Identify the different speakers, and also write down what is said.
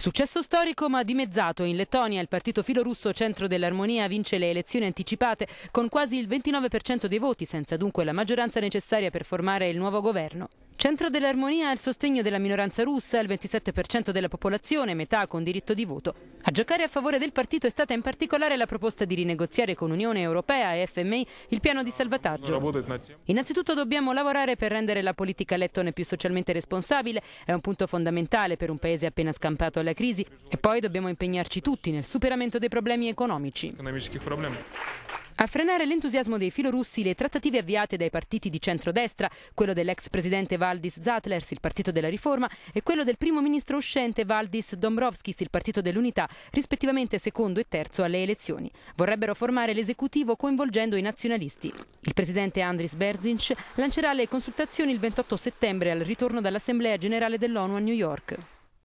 Speaker 1: Successo storico ma dimezzato. In Lettonia il partito filorusso Centro dell'Armonia vince le elezioni anticipate con quasi il 29% dei voti, senza dunque la maggioranza necessaria per formare il nuovo governo. Centro dell'Armonia ha il sostegno della minoranza russa, il 27% della popolazione, metà con diritto di voto. A giocare a favore del partito è stata in particolare la proposta di rinegoziare con Unione Europea e FMI il piano di salvataggio. Innanzitutto dobbiamo lavorare per rendere la politica lettone più socialmente responsabile, è un punto fondamentale per un paese appena scampato alla crisi, e poi dobbiamo impegnarci tutti nel superamento dei problemi economici. A frenare l'entusiasmo dei filorussi le trattative avviate dai partiti di centrodestra, quello dell'ex presidente Valdis Zatlers, il partito della riforma, e quello del primo ministro uscente Valdis Dombrovskis, il partito dell'unità, rispettivamente secondo e terzo alle elezioni. Vorrebbero formare l'esecutivo coinvolgendo i nazionalisti. Il presidente Andris Berzinc lancerà le consultazioni il 28 settembre al ritorno dall'Assemblea generale dell'ONU a New York.